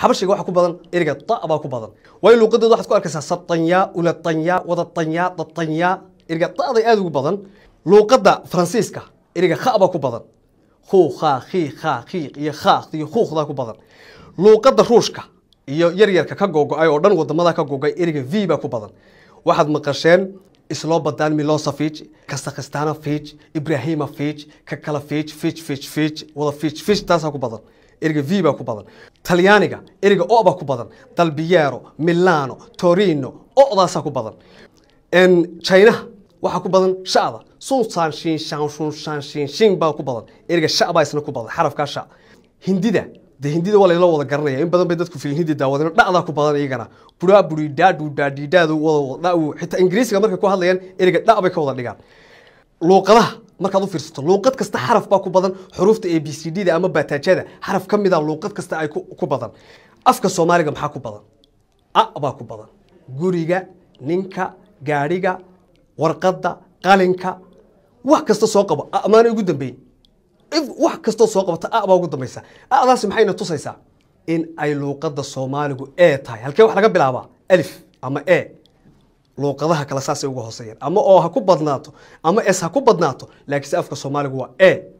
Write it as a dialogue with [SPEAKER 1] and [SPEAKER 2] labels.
[SPEAKER 1] habashiga waxa ku badan eriga ta baa ku badan waayo luuqadeed waxaad ku arkaysaa sabtanya ulatanya wadatanya datanya eriga ta'day aada ugu badan luuqadda faransiiska eriga kha baa ku badan khu kha khi kha iyo khaaqd iyo khuuqdaa ku badan luuqadda ruushka iyo yaryarka ka googo-ay oo dhan wadamada ka googoay eriga v baa ku badan waxaad maqasheen islobadan milosovic kasakhistana fij ibrahima fij kakala fij fij fij fij wada fij fij taasaa ku badan erga v baa ku badan talyaaniga erga o baa ku badan dalbiyeero milano torino odaasaa ku badan chinaha waxaa ku badan shada sunsanshinshanshunshanshinshin baa ku badan erga sha baa isna ku badan xarafkaa sha hindida de hindida waa layla wada garanaya in badan bay dadku filim hindi daawadeen dhadaa ku badan iyagana buraa buridhaadhudhaadhidhaad wada xitaa ingiriisiga markay ku hadlayaan erga dha bay ka wada dhigaan luuqadaha markaad u fiirsato luuqad kasta xaraf baa ku badan xuruufta a b c d da ama bataajada xaraf ka mida ah luuqad kasta ay ku badan afka soomaaliga maxaa ku badan a baa ku badan guriga ninka gaadhiga warqadda qalinka wax kasta soo qabo amaana ugu dambeyn wax kastoo soo qabata a baa ugu dambaysa adaasi maxayna tusaysaa in ay luuqadda soomaaligu e tahay halkee wax laga bilaabaa alif ama e luuqadaha kale saasay uga hooseyeen ama oo ha ku badnaato ama s ha ku badnaato laakiinse afka soomaaligu waa e